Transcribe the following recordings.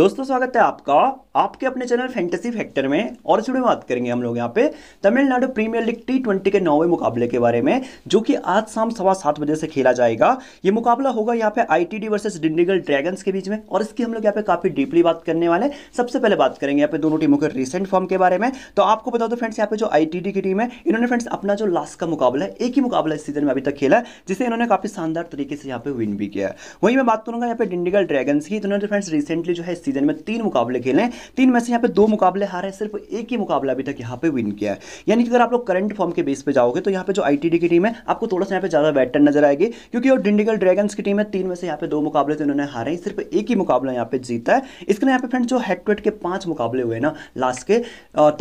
दोस्तों स्वागत है आपका आपके अपने चैनल फैंटेसी फैक्टर में और जुड़े बात करेंगे हम लोग यहाँ पे Tamil Nadu premier league T twenty के नौवे मुकाबले के बारे में जो कि आज शाम सवा सात बजे से खेला जाएगा ये मुकाबला होगा यहाँ पे आईटीडी वर्सेस डिंडीगल ड्रैगन्स के बीच में और इसकी हम लोग यहाँ पे काफी डीपली बात करने वाले सबसे पहले बात करेंगे यहाँ पे दोनों टीमों के रिसेंट फॉर्म के बारे में तो आपको बता दो फ्रेंड्स यहाँ पे जो आई की टीम है इन्होंने फ्रेंड्स अपना जो लास्ट का मुकाबला है एक ही मुकाबला इस सीजन में अभी तक खेला है जिसे इन्होंने काफी शानदार तरीके से यहाँ पे विन भी किया है वहीं मैं बात करूंगा यहाँ पे डिंडीगल ड्रैगन्स की इन्होंने फ्रेंड्स रिसेंटली जो है सीजन में तीन मुकाबले खेले हैं तीन में से यहाँ पे दो मुकाबले हारे सिर्फ एक ही मुकाबला अभी तक यहाँ पे विन किया है यानी कि अगर आप लोग करंट फॉर्म के बेस पे जाओगे तो यहाँ पे जो आई की टीम है आपको थोड़ा सा यहाँ पे ज़्यादा बैटर नजर आएगी क्योंकि वो डिंडिगल ड्रैगन्स की टीम है तीन में से यहाँ पे दो मुकाबले तो इन्होंने हारे हैं सिर्फ एक ही मुकाबला यहाँ पे जीता है इसके लिए यहाँ पे फ्रेंड जो हेड टू हेड के पांच मुकाबले हुए ना लास्ट के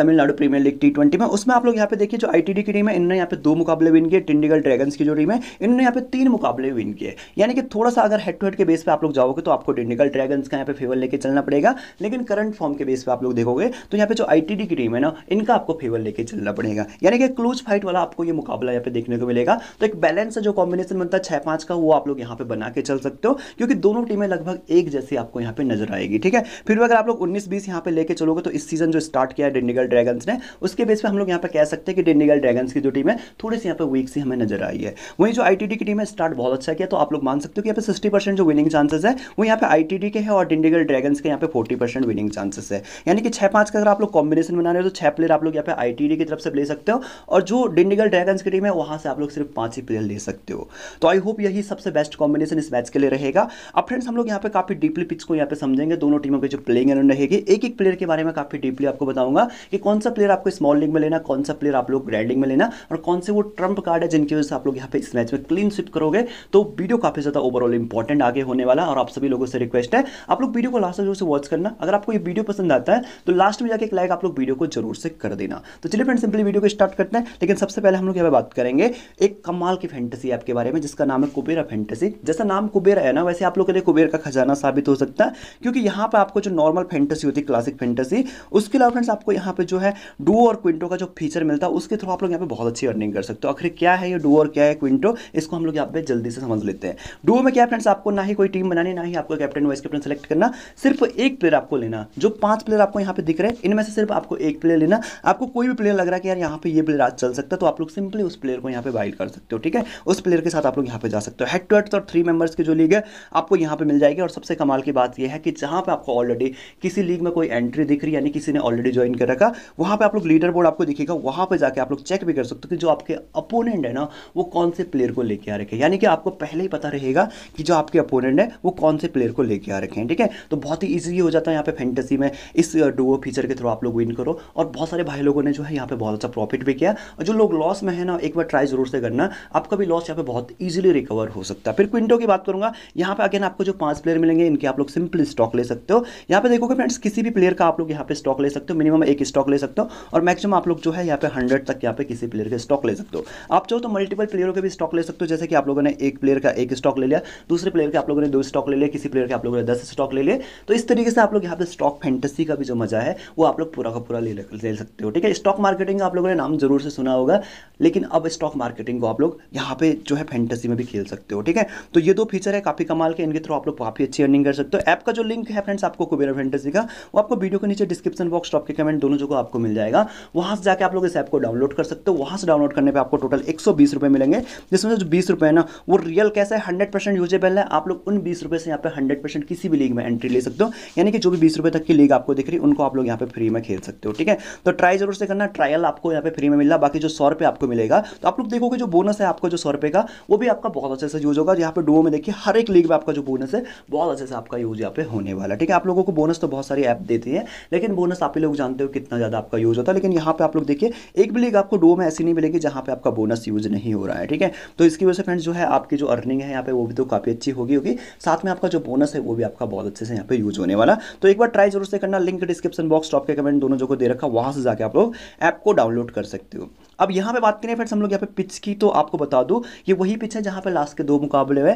तमिलनाडु प्रीमियर लीग टी में उसमें आप लोग यहाँ पे देखिए जो आई की टीम है इन्होंने यहाँ पे दो मुकाबले विन किए डिंडिगल ड्रैगन्स की जो टीम है इन्होंने यहाँ पे तीन मुकाबले विन किए यानी कि थोड़ा सा अगर हेड टू हेड के बेस पर आप लोग जाओगे तो आपको डिंडिगल ड्रैगन्स का यहाँ पे फेवर लेके चलना पड़ेगा लेकिन करंट फॉर्म के बेस पर आप लोग देखोगे तो यहाँ पे जो आई की टीम है ना इनका आपको फेवर लेके चलना पड़ेगा यानी कि क्लोज फाइट वाला आपको ये मुकाबला यहाँ पे देखने को मिलेगा तो एक बैलेंस जो कॉम्बिनेशन बनता है छह पांच का वो आप लोग यहाँ पे बना के चल सकते हो क्योंकि दोनों टीमें लगभग एक जैसी आपको यहाँ पे नजर आएगी ठीक है फिर अगर आप लोग उन्नीस बीस यहाँ पे लेके चलोगे तो इस सीजन जो स्टार्ट किया डिंडीगल ड्रैगन्स ने उसके बेस पर हम लोग यहाँ पे कह सकते हैं कि डिंडीगल ड्रैगन्स की जो टीम है थोड़ी सी यहाँ पे वीक सी हमें नजर आई है वहीं जो आई की टीम है स्टार्ट बहुत अच्छा किया तो आप लोग मान सकते हो कि यहाँ पे सिक्सटी जो विनिंग चांसेस है वो यहाँ पे आई के है और डिंडीगल ड्रैगन के यहाँ पे फोर्टी परसेंट विनिंग चांसेस है यानी कि छह पांच का अगर आप लोग कॉम्बिनेशन बना रहे हो तो छह प्लेयर आप लोग यहाँ पे आई की तरफ से ले सकते हो और जो डिंडिगल ड्रैगन्स की टीम है वहां से आप लोग सिर्फ पांच ही प्लेयर ले सकते हो तो आई होप यही सबसे बेस्ट कॉम्बिनेशन इस मैच के लिए रहेगा अब फ्रेंड्स हम लोग यहाँ पे काफ़ी डीपली पिच को यहाँ पे समझेंगे दोनों टीमों के जो प्लेइंग एलेवन रहेगी एक एक प्लेयर के बारे में काफ़ी डीपली आपको बताऊंगा कि कौन सा प्लेयर आपको स्मॉल लीग में लेना कौन सा प्लेयर आप लोग ग्रैंडिंग में लेना और कौन से वो ट्रंप कार्ड है जिनकी वजह से आप लोग यहाँ पे इस मैच में क्लीन स्विप करोगे तो वीडियो काफ़ी ज़्यादा ओवरऑल इंपॉर्टेंट आगे होने वाला और आप सभी लोगों से रिक्वेस्ट है आप लोग वीडियो को लास्ट जरूर से वॉच करना अगर आपको ये वीडियो पसंद आता है तो लास्ट में जाकर एक लाइक आप लोग वीडियो को जरूर से कर देना तो चलिए फ्रेंड सिंपली वीडियो को स्टार्ट करते हैं लेकिन सबसे पहले हम लोग यहाँ पर बात करेंगे एक कमाल की फैंटेसी ऐप के बारे में जिसका नाम है कुबेरा फैंटेसी जैसा नाम कुबेरा है ना वैसे आप लोग के लिए कुबेर का खजाना साबित हो सकता है क्योंकि यहाँ पर आपको जो नॉर्मल फैंटेसी होती है क्लासिक फैंटेसी उसके अलावा फ्रेंड्स आपको यहाँ पर जो है डू और क्विंटो का जो फीचर मिलता है उसके थ्रू आप लोग यहाँ पर बहुत अच्छी अर्निंग कर सकते हो आखिर क्या है ये डू और क्या है क्विंटो इसको हम लोग यहाँ पर जल्दी से समझ लेते हैं डू में क्या फ्रेंड्स आपको ना ही कोई टीम बनानी ना ही आपको कैप्टन वाइस कैप्टन सेलेक्ट करना सिर्फ सिर्फ एक प्लेयर आपको लेना जो पांच प्लेयर आपको यहाँ पे दिख रहे हैं इनमें से सिर्फ आपको एक प्लेयर लेना आपको कोई भी प्लेयर लग रहा है कि यार यहाँ पे ये प्लेयर आज चल सकता है तो आप लोग सिंपली उस प्लेयर को यहाँ पे बाइड कर सकते हो ठीक है उस प्लेयर के साथ आप लोग यहाँ पे जा सकते हो हेड टू हेड और थ्री मेंबर्स की जो लीग है आपको यहाँ पे मिल जाएगी और सबसे कमाल की बात यह है कि जहाँ पे आपको ऑलरेडी किसी लीग में कोई एंट्री दिख रही यानी किसी ने ऑलरेडी ज्वाइन कर रखा वहाँ पे आप लोग लीडर बोर्ड आपको दिखेगा वहाँ पर जाकर आप लोग चेक भी कर सकते हो कि जो आपके अपोनेंट है ना वो कौन से प्लेयर को लेके आ रखे यानी कि आपको पहले ही पता रहेगा कि जो आपके अपोनेंट है वो कौन से प्लेयर को लेके आ रखे हैं ठीक है तो बहुत ही ईजी हो जाता है यहाँ पे फैंटेसी में इस डुओ uh, फीचर के थ्रू आप लोग विन करो और बहुत सारे भाई लोगों ने जो है यहाँ पे बहुत अच्छा प्रॉफिट भी किया और जो लोग लॉस में है ना एक बार ट्राई जरूर से करना आपका भी लॉस यहाँ पे बहुत ईजिली रिकवर हो सकता है फिर क्विंटो की बात करूंगा यहाँ पे अगेन आपको जो पांच प्लेयर मिलेंगे इनके आप लोग सिंपल स्टॉक ले सकते हो यहाँ पे देखोगे फ्रेंड्स किसी भी प्लेयर का आप लोग यहाँ पे स्टॉक ले सकते हो मिनिमम एक स्टॉक ले सकते हो और मैक्सिमम आप लोग जो है यहाँ पे हंड्रेड तक यहाँ पे किसी प्लेयर के स्टॉक ले सकते हो आप चाहो तो मल्टीपल प्लेयरों के भी स्टॉक ले सकते हो जैसे कि आप लोगों ने एक प्लेयर का एक स्टॉक ले लिया दूसरे प्लेयर के आप लोगों ने दो स्टॉक ले लिया किसी प्लेयर के आप लोगों ने दस स्टॉक ले लिए तो इस तरीके से आप लोग यहाँ पे स्टॉक फैंटेसी का भी जो मजा है वो आप लोग पूरा का पूरा ले ले सकते हो ठीक है स्टॉक मार्केटिंग आप लोगों ने नाम जरूर से सुना होगा लेकिन अब स्टॉक मार्केटिंग को आप लोग यहाँ पे जो है फैंटेसी में भी खेल सकते हो ठीक है तो ये दो फीचर है काफ़ी कमाल के इनके थ्रू आप लोग काफ़ी अच्छी अर्निंग कर सकते हो ऐप का जो लिंक है फ्रेंड्स आपको कुबेरा फैंटेसी का वो आपको वीडियो के नीचे डिस्क्रिप्शन बॉक्स टॉप के कमेंट दोनों जगह आपको मिल जाएगा वहां से जाकर आप लोग इस ऐप को डाउनलोड कर सकते हो वहां से डाउनलोड करने पर आपको टोटल एक सौ मिलेंगे जिसमें जो बीस है ना वो रियल कैसा है हंड्रेड यूजेबल है आप लोग उन बीस से यहाँ पे हंड्रेड किसी भी लीग में एंट्री ले सकते हो हो यानी कि जो भी बीस रुपये तक की लीग आपको दिख रही उनको आप लोग यहाँ पे फ्री में खेल सकते हो ठीक है तो ट्राई जरूर से करना ट्रायल आपको यहाँ पे फ्री में मिल बाकी जो सौ रुपये आपको मिलेगा तो आप लोग देखोगे जो बोनस है आपको जो सौ रुपये का वो भी आपका बहुत अच्छे से यूज होगा यहाँ पे डुओ में देखिए हर एक लीग में आपका जो बोनस है बहुत अच्छे से आपका यूज यहाँ पे होने वाला ठीक है आप लोगों को बोनस तो बहुत सारी ऐप देती है लेकिन बोनस आप लोग जानते हो कितना ज़्यादा आपका यूज होता है लेकिन यहाँ पे आप लोग देखिए एक भी लीग आपको डुओ में ऐसी नहीं मिलेगी जहाँ पे आपका बोनस यूज नहीं हो रहा है ठीक है तो इसकी वजह से फ्रेंड्स जो है आपकी जो अर्निंग है यहाँ पे वो भी तो काफ़ी अच्छी होगी होगी साथ में आपका जो बोनस है वो भी आपका बहुत अच्छे से यहाँ पे यूज होने वाला तो एक बार ट्राई जरूर से करना लिंक डिस्क्रिप्शन बॉक्स टॉप के कमेंट दोनों जो को दे रखा वहां से जाकर आप लोग ऐप को डाउनलोड कर सकते हो अब यहां पे बात करें फिर हम लोग यहाँ पे पिच की तो आपको बता दूँ ये वही पिच है जहां पे लास्ट के दो मुकाबले हुए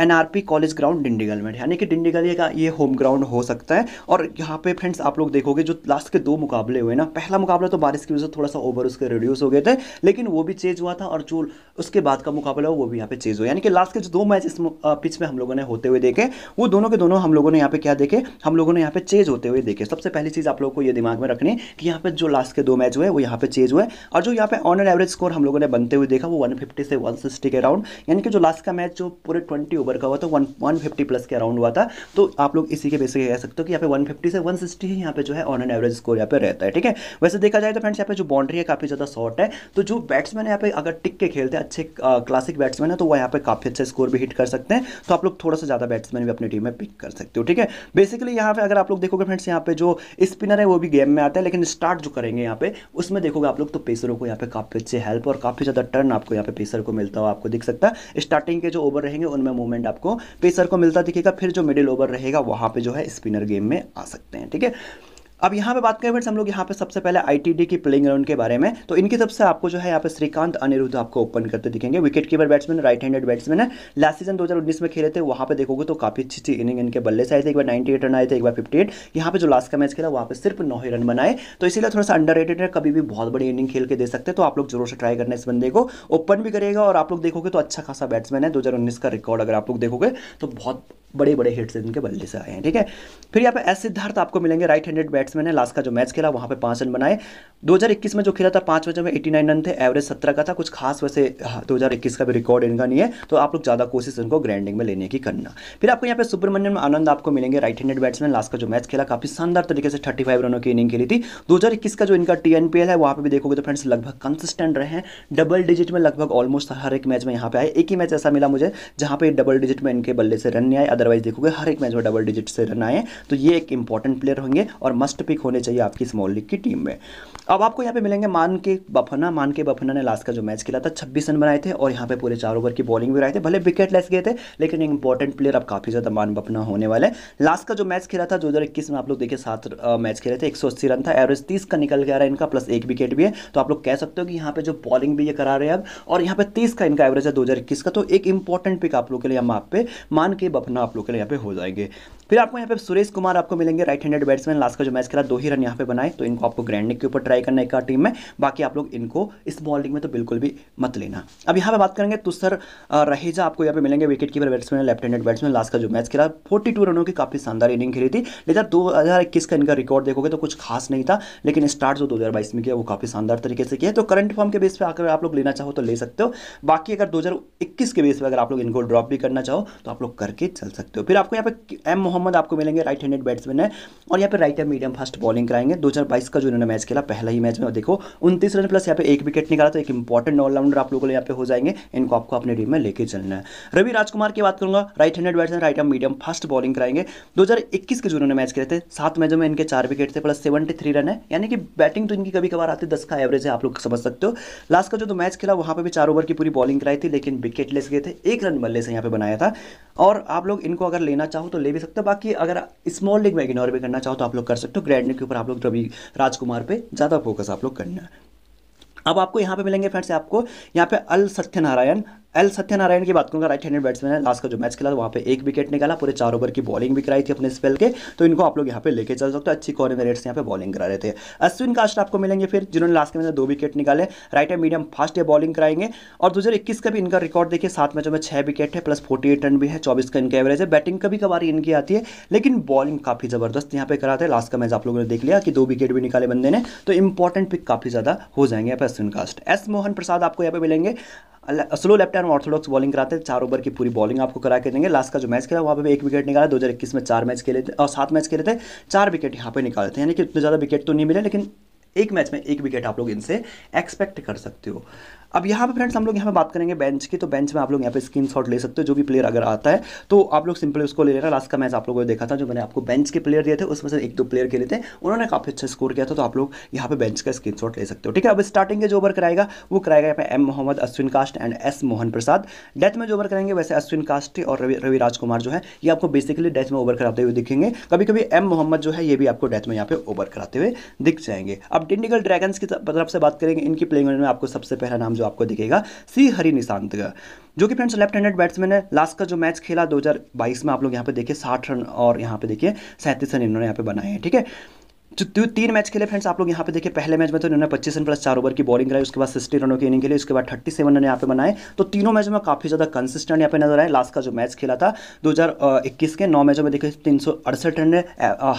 एनआरपी कॉलेज ग्राउंड डिंडीगल में यानी कि डिंडीगल का ये होम ग्राउंड हो सकता है और यहाँ पे फ्रेंड्स आप लोग देखोगे जो लास्ट के दो मुकाबले हुए ना पहला मुकाबला तो बारिश की वजह से थोड़ा सा ओवर उसके रिड्यूस हो गए थे लेकिन वो भी चेंज हुआ था और जो उसके बाद का मुकाबला वो भी यहाँ पे चेंज हुआ यानी कि लास्ट के जो दो मैच इस पिच में हम लोगों ने होते हुए देखे वो दोनों के दोनों हम लोगों ने यहाँ पे क्या देखे हम लोगों ने यहाँ पे चेंज होते हुए देखे सबसे पहली चीज़ आप लोग को ये दिमाग में रखनी कि यहाँ पे जो लास्ट के दो मैच हुए वो यहाँ पे चेंज हुए और जो यहाँ पे ऑन एन एवरेज स्कोर हम लोगों ने बनते हुए देखा वो वन से सिक्सटी के राउंड यानी कि जो लास्ट का मैच जो पूरे ट्वेंटी अक्टूबर का हुआ तो वन वन फिफ्टी प्लस के अराउंड हुआ था तो आप लोग इसी के बेसिक कह सकते हो कि यहाँ पे वन फिफ्टी से वन सिक्सटी ही यहाँ पे जो है ऑन एन एवरेज स्कोर यहाँ पे रहता है ठीक है वैसे देखा जाए तो फ्रेंड्स यहाँ पे जो बाउंड्री है काफ़ी ज़्यादा शॉर्ट है तो जो बैट्समैन यहाँ पे अगर टिक के खेलते हैं अच्छे क्लासिक बैट्समैन है तो वो यहाँ पे काफ़ी अच्छा स्कोर भी हिट कर सकते हैं तो आप लोग थोड़ा सा ज़्यादा बैट्समैन भी अपनी टीम में पिक कर सकते हो ठीक है बेसिकली यहाँ पे अगर आप लोग देखोगे फ्रेंड्स यहाँ पे जो स्पिनर है वो भी गेम में आता है लेकिन स्टार्ट जो करेंगे यहाँ पे उसमें देखोगे आप लोग तो पेसरों को यहाँ पे काफ़ी अच्छे हेल्प और काफ़ी ज़्यादा टर्न आपको यहाँ पे पेसर को मिलता हो आपको दिख सकता है स्टार्टिंग के जो ओवर रहेंगे उनमें मूवमेंट मूवमेंट आपको पेसर को मिलता दिखेगा फिर जो मिडिल ओवर रहेगा वहां पर जो है स्पिनर गेम में आ सकते हैं ठीक है अब यहाँ पे बात करें फ्रेंड्स हम लोग यहाँ पे सबसे पहले आईटीडी की प्लेइंग ग्राउंड के बारे में तो इनकी तरफ से आपको जो है यहाँ पे श्रीकांत अनिरुद्ध आपको ओपन करते दिखेंगे wicket keeper batsman right handed batsman है लास्ट सीजन 2019 में खेले थे वहाँ पे देखोगे तो काफी अच्छी अच्छी इनिंग इनके बल्ले से आए थे एक बार नाइनटी रन आए थे एक बार एट यहाँ पे जो लास्ट का मैच खेला वहाँ पर सिर्फ नौ ही रन बनाए तो इसीलिए थोड़ा सा अंडर है कभी भी बहुत बड़ी इनिंग खेल के दे सकते तो आप लोग जरूर से ट्राई करना इस बंदे को ओपन भी करेगा और आप लोग देखोगे तो अच्छा खासा बैट्समैन है दो का रिकॉर्ड अगर आप लोग देखोगे तो बहुत बड़े बड़े हिट्स इनके बल्ले से आए हैं ठीक है फिर यहाँ पे एस सिद्धार्थ आपको मिलेंगे राइट हैंडेड बैट बैट्समैन है लास्ट का जो मैच खेला वहाँ पे पाँच रन बनाए 2021 में जो खेला था पाँच मैचों में एटी रन थे एवरेज सत्रह का था कुछ खास वैसे हाँ, दो का भी रिकॉर्ड इनका नहीं है तो आप लोग ज़्यादा कोशिश उनको ग्रैंडिंग में लेने की करना फिर आपको यहाँ पे सुब्रमण्यम आनंद आपको मिलेंगे राइट हैंडेड बैट्समैन लास्ट का जो मैच खेला काफी शानदार तरीके से थर्टी रनों की इनिंग खेली थी दो का जो इनका टी है वहाँ पर भी देखोगे तो फ्रेंड्स लगभग कंसिस्टेंट रहे हैं डबल डिजिट में लगभग ऑलमोस्ट हर एक मैच में यहाँ पे आए एक ही मैच ऐसा मिला मुझे जहाँ पे डबल डिजिट में इनके बल्ले से रन नहीं आए अदरवाइज देखोगे हर एक मैच में डबल डिजिट से रन आए तो ये एक इंपॉर्टेंट प्लेयर होंगे और मस्ट लास्ट पिक होने चाहिए आपकी स्मॉल लीग की टीम में अब आपको यहाँ पे मिलेंगे मान के बफना मान के बफना ने लास्ट का जो मैच खेला था छब्बीस रन बनाए थे और यहाँ पे पूरे चार ओवर की बॉलिंग भी बनाए थे भले विकेट लेस गए थे लेकिन इंपॉर्टेंट प्लेयर अब काफ़ी ज़्यादा मान बफना होने वाले हैं लास्ट का जो मैच खेला था दो हज़ार इक्कीस में आप लोग देखिए सात मैच खेले थे एक सौ अस्सी रन था एवरेज तीस का निकल गया रहा है इनका प्लस एक विकेट भी है तो आप लोग कह सकते हो कि यहाँ पे जो बॉलिंग भी ये करा रहे हैं अब और यहाँ पे तीस का इनका एवरेज है दो का तो एक इंपॉर्टेंट पिक आप लोग के लिए यहाँ पे मान के बफना आप लोग के लिए यहाँ पे हो जाएंगे फिर आपको यहाँ पे सुरेश कुमार आपको मिलेंगे राइट हैंडेड बैट्समैन लास्ट का जो मैच खेला दो ही रन यहाँ पे बनाए तो इनको आपको ग्रैंड के ऊपर ट्राई करना का टीम में बाकी आप लोग इनको इस बॉलिंग में तो बिल्कुल भी मत लेना अब यहाँ पे बात करेंगे तुसर तो रहेजा आपको यहाँ पे मिलेंगे wicket keeper batsman left handed batsman last का जो मैच खेला फोर्टी रनों की काफ़ी शानदार इनिंग खेली थी लेकिन दो का इनका रिकॉर्ड देखोगे तो कुछ खास नहीं था लेकिन स्टार्ट जो दो में किया वो काफ़ी शानदार तरीके से किया तो करंट फॉर्म के बेस पर अगर आप लोग लेना चाहो तो ले सकते हो बाकी अगर दो के बेस पर अगर आप लोग इनको ड्रॉप भी करना चाहो तो आप लोग करके चल सकते हो फिर आपको यहाँ पे एम मोहम्मद आपको मिलेंगे राइट हैंडेड बैट्समैन है और यहाँ पे राइट है मीडियम फास्ट बॉलिंग कराएंगे दो का जो उन्होंने मैच खेला पहला ही मैच में देखो उनतीस रन प्लस यहाँ पे एक विकेट निकाला तो एक इंपॉर्टेंट ऑलराउंडर आप लोगों यहाँ पे हो जाएंगे इनको आपको अपने टीम में लेके चलना है रवि राजकुमार की बात करूंगा राइट हैंडेड बैट्समैन राइट है मीडियम फास्ट बॉलिंग कराएंगे दो के जो उन्होंने मैच खेले थे सात मैचों में इनके चार विकेट थे प्लस सेवेंटी थ्री रन है यानी कि बैटिंग तो इनकी कभी कभार आती है दस का एवरेज है आप लोग समझ सकते हो लास्ट का जो तो मैच खेला वहां पर भी चार ओवर की पूरी बॉलिंग कराई थी लेकिन विकेट लेस गए थे एक रन बल्ले से यहाँ पे बनाया था और आप लोग इनको अगर लेना चाहो तो ले भी सकते हो बाकी अगर स्मॉल लीग में इग्नोर भी करना चाहो तो आप लोग कर सकते हो ग्रैंड के ऊपर आप लोग रवि राजकुमार पर ज़्यादा फोकस आप लोग करना है अब आपको यहाँ पे मिलेंगे फ्रेंड्स आपको यहाँ पे अल सत्यनारायण एल सत्यनारायण की बात करूँगा राइट हैंडेड बैट्समैन है लास्ट का जो मैच खेला वहाँ पे एक विकेट निकाला पूरे चार ओवर की बॉलिंग भी कराई थी अपने स्पेल के तो इनको आप लोग यहाँ पे लेके चल सकते हो अच्छी रेट्स यहाँ पे बॉलिंग करा रहे थे अश्विन कास्ट आपको मिलेंगे फिर जिन्होंने लास्ट के मैच में दो विकेट निकाले राइट एंड मीडियम फास्ट ये बॉलिंग कराएंगे और दो का भी इनका रिकॉर्ड देखिए सात मैचों में छः विकेट है प्लस फोर्टी रन भी है चौबीस का इनका एवरेज है बैटिंग कभी कभार इनकी आती है लेकिन बॉलिंग काफ़ी ज़बरदस्त यहाँ पे कराते हैं लास्ट का मैच आप लोगों ने देख लिया कि दो विकेट भी निकाले बंदे ने तो इंपॉर्टेंट पिक काफ़ी ज़्यादा हो जाएंगे यहाँ पे अश्विन कास्ट एस मोहन प्रसाद आपको यहाँ पे मिलेंगे slow left hand orthodox bowling कराते हैं चार ओवर की पूरी बॉलिंग आपको करा के देंगे लास्ट का जो मैच खेला वहाँ पे एक विकेट निकाला दो हजार इक्कीस में चार मैच खेले थे और सात मैच खेले थे चार विकेट यहाँ पे निकाले थे यानी कि इतने ज़्यादा विकेट तो नहीं मिले लेकिन एक मैच में एक विकेट आप लोग इनसे एक्सपेक्ट कर सकते हो अब यहाँ पे फ्रेंड्स हम लोग यहाँ पे बात करेंगे बेंच की तो बेंच में आप लोग यहाँ पे स्क्रीन शॉट ले सकते हो जो भी प्लेयर अगर आता है तो आप लोग सिंपल उसको ले लेना लास्ट का मैच आप लोगों ने देखा था जो मैंने आपको बेंच के प्लेयर दिए थे उसमें से एक दो प्लेयर खेले थे उन्होंने काफ़ी अच्छा स्कोर किया था तो आप लोग यहाँ पे बेंच का स्क्रीन ले सकते हो ठीक है अब स्टार्टिंग के जो ओवर कराएगा वो कराएगा यहाँ पे M Mohammed Ashwin Crist and S Mohan Prasad death में जो ओवर करेंगे वैसे अश्विन कास्ट और रवि राजकुमार जो है ये आपको बेसिकली डेथ में ओवर कराते हुए दिखेंगे कभी कभी एम मोहम्मद जो है ये भी आपको डेथ में यहाँ पे ओवर कराते हुए दिख जाएंगे अब डिंडिगल ड्रैगन की तरफ से बात करेंगे इनकी प्लेइंग में आपको सबसे पहला नाम जो आपको दिखेगा सी हरि निशांत का जो कि फ्रेंड्स लेफ्ट हैंडेड बैट्समैन है लास्ट का जो मैच खेला 2022 में आप लोग यहाँ पे देखिए 60 रन और यहाँ पे देखिए सैंतीस रन इन्होंने यहाँ पे बनाए हैं ठीक है जो तो तीन मैच खेले फ्रेंड्स आप लोग यहाँ पे देखिए पहले मैच में तो इन्होंने पच्चीस रन प्लस चार ओवर की बॉलिंग कराई उसके बाद सिक्सटी रनों की इनिंग खेली उसके बाद थर्टी सेवन रन यहाँ पे बनाए तो तीनों मैचों में काफी ज्यादा कंसिस्टेंट यहाँ पे नजर आए लास्ट का जो मैच खेला था दो के नौ मैचों में देखिए तीन रन है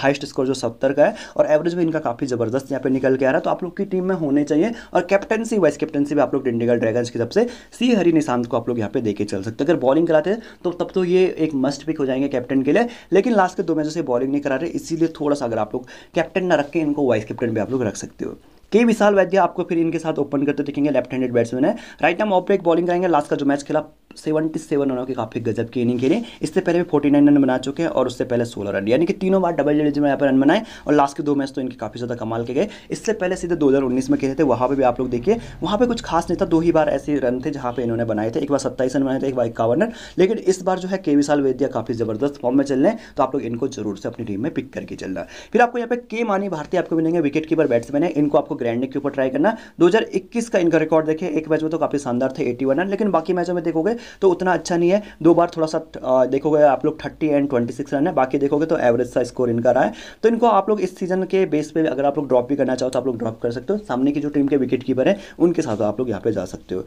हाइस्ट स्कोर जो सत्तर का है और एवरेज भी इनका काफी जबरदस्त यहाँ पे निकल के आ रहा है तो आप लोग की टीम में होने चाहिए और कैप्टनसी वाइस कैप्टनसी भी आप लोग डिंडीगढ़ ड्रैगन्स की तरफ से सी हरी निशांत को आप लोग यहाँ पे देखे चल सकते अगर बॉलिंग कराते तो तब तो ये एक मस्ट पिक हो जाएंगे कैप्टन के लिए लेकिन लास्ट के दो मैचों से बॉलिंग नहीं करा रहे इसीलिए थोड़ा सा अगर आप लोग कैप्टन कैप्टन ना रख के इनको वाइस कैप्टन भी आप लोग रख सकते हो के विशाल वैद्य आपको फिर इनके साथ ओपन करते देखेंगे लेफ्ट हैंडेड बैट्समैन है राइट हम ऑफ ब्रेक बॉलिंग करेंगे लास्ट का जो मैच खेला सेवेंटी सेवन रनों की काफ़ी गजब की इनिंग खेली इससे पहले भी फोर्टी नाइन रन बना चुके हैं और उससे पहले सोलह रन यानी कि तीनों बार डबल डिजिट में यहाँ पर रन बनाए और लास्ट के दो मैच तो इनके काफ़ी ज़्यादा कमाल के गए इससे पहले सीधे दो में खेले थे वहाँ पर भी आप लोग देखिए वहाँ पर कुछ खास नहीं था दो ही बार ऐसे रन थे जहाँ पर इन्होंने बनाए थे एक बार सत्ताईस रन बनाए थे एक बार इक्यावन रन लेकिन इस बार जो है के विशाल वेदिया काफ़ी ज़बरदस्त फॉर्म में चल रहे हैं तो आप लोग इनको जरूर से अपनी टीम में पिक करके चलना फिर आपको यहाँ पे के मानी भारतीय आपको मिलेंगे विकेट कीपर बैट्समैन है इनको आपको ग्रैंड के ऊपर ट्राई करना 2021 का इनका रिकॉर्ड देखिए एक मैच में तो काफ़ी शानदार थे 81 रन लेकिन बाकी मैचों में देखोगे तो उतना अच्छा नहीं है दो बार थोड़ा सा देखोगे आप लोग thirty and twenty six run है बाकी देखोगे तो एवरेज सा स्कोर इनका रहा है तो इनको आप लोग इस सीजन के बेस पर अगर आप लोग ड्रॉप भी करना चाहो तो आप लोग ड्रॉप कर सकते हो सामने की जो टीम के विकेट कीपर है उनके साथ आप लोग यहाँ पे जा सकते हो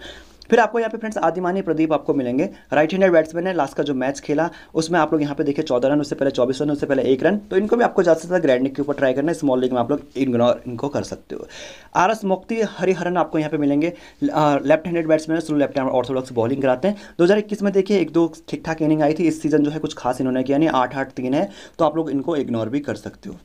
फिर आपको यहाँ पे फ्रेंड्स आदिमानी प्रदीप आपको मिलेंगे राइट हैंडेड बैट्समैन है लास्ट का जो मैच खेला उसमें आप लोग यहाँ पे देखिए चौदह रन उससे पहले चौबीस रन उससे पहले एक रन तो इनको भी आपको ज़्यादा से ज़्यादा ग्रैंड के ऊपर ट्राई करना है स्मॉल लीग में आप लोग इग्नोर इनको कर सकते हो आर एस मोक्ति हरिहरन आपको यहाँ पे मिलेंगे लेफ्ट हैंडेड बैट्समैन है slow left hand orthodox bowling कराते हैं दो में देखिए एक दो ठीक ठाक इनिंग आई थी इस सीजन जो है कुछ खास इन्होंने किया नहीं आठ आठ तीन है तो आप लोग इनको इग्नोर भी कर सकते हो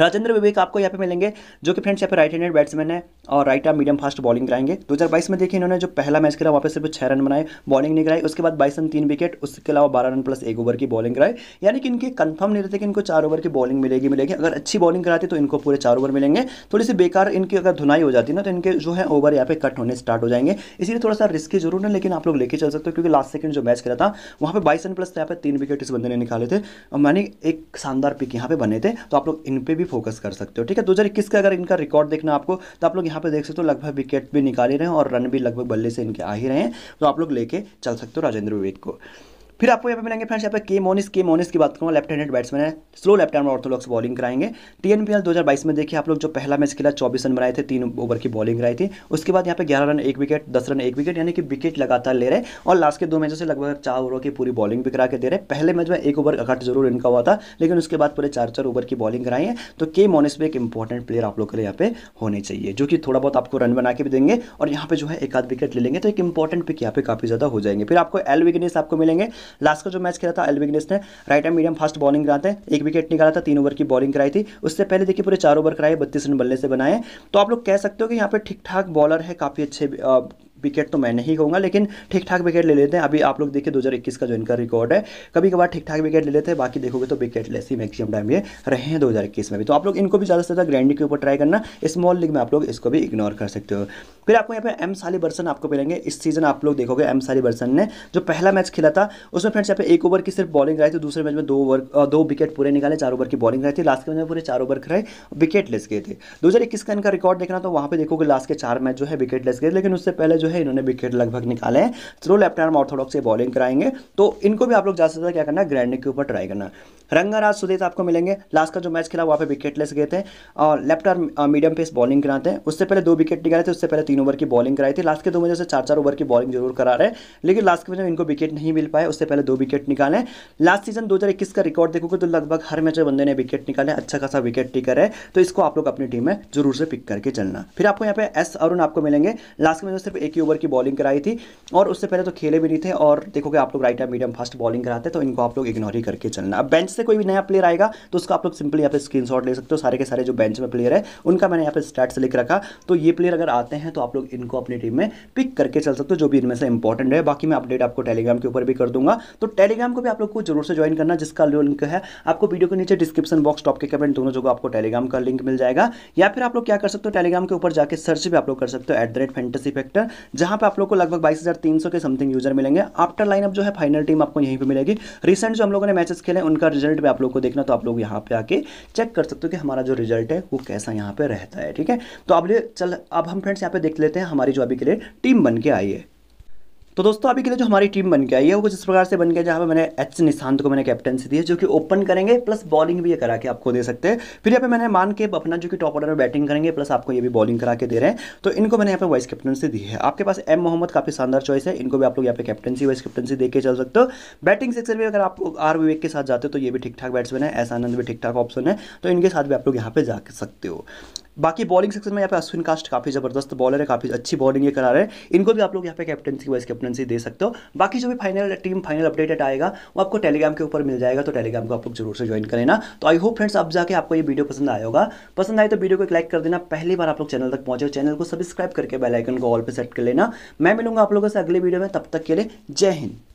राजेंद्र विवेक आपको यहाँ पे मिलेंगे जो कि फ्रेंड्स यहाँ पे राइट हैंडेड बैट्समैन है और right arm medium fast bowling कराएंगे 2022 में देखिए इन्होंने जो पहला मैच खेला वहाँ पे सिर्फ छह रन बनाए बॉलिंग नहीं कराई उसके बाद बाईस रन तीन विकेट उसके अलावा बारह रन प्लस एक ओवर की बॉलिंग कराई यानी कि इनके कंफर्म नहीं रहते कि इनको चार ओवर की बॉलिंग मिलेगी मिलेगी अगर अच्छी बॉलिंग कराती तो इनको पूरे चार ओवर मिलेंगे थोड़ी सी बेकार इनकी अगर धुनाई हो जाती ना तो इनके जो है ओवर यहाँ पे कट होने स्टार्ट हो जाएंगे इसीलिए थोड़ा सा रिस्की जरूर है लेकिन आप लोग लेके चल सकते हो क्योंकि लास्ट सेकंड जो मैच खेला था वहाँ पर बाईस रन प्लस तो यहाँ पर तीन विकेट इस बंदे ने निकाले थे और मैंने एक शानदार पिक यहाँ पे बने थे तो आप लोग इन पर भी भी फोकस कर सकते हो ठीक है दो हज़ार इक्कीस का अगर इनका रिकॉर्ड देखना आपको तो आप लोग यहाँ पे देख सकते हो लगभग विकेट भी निकाल ही रहे हैं और रन भी लगभग बल्ले से इनके आ ही रहे हैं तो आप लोग लेके चल सकते हो राजेंद्र विवेक को फिर आपको यहाँ पे मिलेंगे फ्रेंड्स यहाँ पे के मोनिस के मोनिस की बात करूँगा लेफ्ट हैंडेड बैट्समैन है slow left hand orthodox bowling कराएंगे टीएनपीएल 2022 में देखिए आप लोग जो पहला मैच खेला चौबीस रन बनाए थे तीन ओवर की बॉलिंग कराई थी उसके बाद यहाँ पे ग्यारह रन एक विकेट दस रन एक विकेट यानी कि विकेट लगातार ले रहे और लास्ट के दो मैचों से लगभग चार ओवरों की पूरी बॉलिंग भी करा के दे रहे पहले मैच में एक ओवर घट जरूर इनका हुआ था लेकिन उसके बाद पूरे चार चार ओवर की बॉलिंग कराई है तो के मोनिस भी एक इंपॉर्टेंट प्लेयर आप लोग के लिए यहाँ पे होने चाहिए जो कि थोड़ा बहुत आपको रन बना के भी देंगे और यहाँ पे जो है एक आध विकेट ले लेंगे तो एक इंपॉर्टेंट पिक यहाँ पे काफी ज्यादा हो जाएंगे फिर आपको एल विकनेस आपको मिलेंगे लास्ट का जो मैच खेला था विग्नेस ने right and medium fast bowling कराते हैं एक विकेट निकाला था तीन ओवर की बॉलिंग कराई थी उससे पहले देखिए पूरे चार ओवर कराए बत्तीस रन बल्ले से बनाए तो आप लोग कह सकते हो कि यहाँ पर ठीक ठाक बॉलर है काफ़ी अच्छे विकेट तो मैं नहीं कहूँगा लेकिन ठीक ठाक विकेट ले लेते हैं अभी आप लोग देखिए 2021 का जो इनका रिकॉर्ड है कभी कभार ठीक ठाक विकेट ले लेते हैं बाकी देखोगे तो विकेट लेस ही मैक्सिमम टाइम ये रहे हैं 2021 में भी तो आप लोग इनको भी ज़्यादा से ज़्यादा ग्रैंडी के ऊपर ट्राई करना स्मॉल लीग में आप लोग इसको भी इग्नोर कर सकते हो फिर आपको यहाँ पे एम साली बर्सन आपको मिलेंगे इस सीजन आप लोग देखोगे एम साली बर्सन ने जो पहला मैच खेला था उसमें फ्रेंड्स यहाँ पे एक ओवर की सिर्फ बॉलिंग रही थी दूसरे मैच में दो ओवर दो विकेट पूरे निकाले चार ओवर की बॉलिंग रही थी लास्ट के मैच में पूरे चार ओवर खराए विकेट लेस गए थे दो का इनका रिकॉर्ड देखना तो वहाँ पर देखोगे लास्ट के चार मैच जो है विकेट लेस गए लेकिन उससे पहले जो है इन्होंने विकेट लगभग निकाले हैं थ्रो लेफ्ट आर्म ऑर्थोडॉक्स से बॉलिंग कराएंगे तो इनको भी आप लोग ज़्यादा से ज़्यादा क्या करना ग्रैंड के ऊपर ट्राई करना रंगाराज सुदेश आपको मिलेंगे लास्ट का जो मैच खेला वहाँ पे विकेट लेस गए थे और left arm medium pace bowling कराते हैं उससे पहले दो विकेट निकाले थे उससे पहले तीन ओवर की बॉलिंग कराई थी लास्ट के दो मैचों से चार चार ओवर की बॉलिंग जरूर करा रहे हैं लेकिन लास्ट के मैच में इनको विकेट नहीं मिल पाए उससे पहले दो विकेट निकाले लास्ट सीजन दो का रिकॉर्ड देखोगे तो लगभग हर मैच में बंदे ने विकेट निकाले अच्छा खासा विकेट टिकर है तो इसको आप लोग अपनी टीम में जरूर से पिक करके चलना फिर आपको यहाँ पे एस अरुण आपको मिलेंगे लास्ट के मैच में तो सिर्फ एक ही की ओवर की बॉलिंग कराई थी और उससे पहले तो खेले भी नहीं थे और देखो कि आप लोग राइट या मीडियम फास्ट बॉलिंग कराते तो इनको आप लोग इग्नोर ही करके चलना अब बेंच से कोई भी नया प्लेयर आएगा तो उसका आप लोग सिंपली यहाँ पे स्क्रीन ले सकते हो सारे के सारे जो बेंच में प्लेयर है उनका मैंने यहाँ पे स्टार्ट लिख रखा तो ये प्लेयर अगर आते हैं तो आप लोग इनको अपनी टीम में पिक करके चल सकते हो जो भी इनमें से इंपॉर्टेंट है बाकी मैं अपडेट आपको टेलीग्राम के ऊपर भी कर दूंगा तो टेलीग्राम को भी आप लोग को जरूर से ज्वाइन करना जिसका लिंक है आपको वीडियो के नीचे डिस्क्रिप्शन बॉक्स टॉप के कमेंट दोनों जगह आपको टेलीग्राम का लिंक मिल जाएगा या फिर आप लोग क्या कर सकते हो टेलीग्राम के ऊपर जाकर सर्च भी आप लोग कर सकते हो at the rate fantasy factor जहां पे आप लोग को लगभग बाईस के समथिंग यूजर मिलेंगे आफ्टर लाइन अप जो है फाइनल टीम आपको यहीं पर मिलेगी रिसेंट जो हम लोगों ने मैचेस खेले उनका रिजल्ट भी आप लोग को देखना तो आप लोग यहाँ पे आके चेक कर सकते हो कि हमारा जो रिजल्ट है वो कैसा यहाँ पे रहता है ठीक है तो अब चल अब हम फ्रेंड्स यहाँ पे देख लेते हैं हमारी जो अभी के लिए टीम बन के आई है तो दोस्तों अभी के लिए जो हमारी टीम बन गया है वो कुछ इस प्रकार से बन गया जहाँ पे मैंने एच निशांत को मैंने कैप्टनसी दी है जो कि ओपन करेंगे प्लस बॉलिंग भी ये करा के आपको दे सकते हैं फिर यहाँ पे मैंने मान के अपना जो कि टॉप ऑर्डर में बैटिंग करेंगे प्लस आपको ये भी बॉलिंग करा के दे रहे हैं तो इनको मैंने यहाँ पे वाइस कैप्टनसी दी है आपके पास एम मोहम्मद काफी शानदार चॉइस है इनको भी आप लोग यहाँ पे कैप्टनसी वाइस कैप्टनसी दे के चल सकते हो बैटिंग सेक्शन में अगर आप आर विवेक के साथ जाते हो तो ये भी ठीक ठाक बैट्समैन है एस आनंद भी ठीक ठाक ऑप्शन है तो इनके साथ भी आप लोग यहाँ पे जा सकते हो बाकी बॉलिंग सेक्शन में यहाँ पे अश्विन कास्ट काफ़ी ज़बरदस्त बॉलर है काफ़ी अच्छी बॉलिंग ये करा रहे हैं इनको भी आप लोग यहाँ पे कैप्टनसी वाइस कैप्टनसी दे सकते हो बाकी जो भी फाइनल टीम फाइनल अपडेटेड आएगा वो आपको टेलीग्राम के ऊपर मिल जाएगा तो टेलीग्राम को आप लोग जरूर से ज्वाइन कर लेना तो आई होप फ्रेंड्स अब जाकर आपको ये वीडियो पसंद आए होगा पसंद आए तो वीडियो को एक लाइक कर देना पहली बार आप लोग चैनल तक पहुंचे चैनल को सब्सक्राइब करके बेलाइकन को ऑल पर सेट कर लेना मैं मिलूंगा आप लोगों से अगले वीडियो में तब तक के लिए जय हिंद